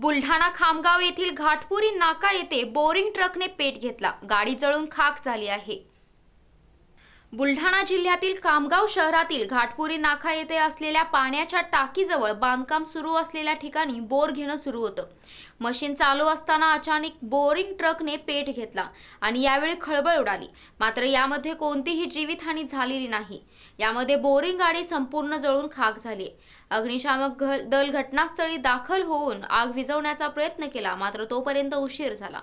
बुलढाणा खामगाव येथील घाटपुरी नाका येथे बोरिंग ट्रकने पेट घेतला गाडी जळून खाक झाली आहे बुलढाणा जिल्ह्यातील कामगाव शहरातील घाटपुरी नाका येथे असलेल्या पाण्याच्या टाकीजवळ बांधकाम सुरू असलेल्या ठिकाणी बोर घेणं सुरू होतं मशीन चालू असताना अचानक बोरिंग ट्रकने पेट घेतला आणि यावेळी खळबळ उडाली मात्र यामध्ये कोणतीही जीवितहानी झालेली नाही यामध्ये बोरिंग गाडी संपूर्ण जळून खाक झाली अग्निशामक दल घटनास्थळी दाखल होऊन आग विझवण्याचा प्रयत्न केला मात्र तोपर्यंत उशीर झाला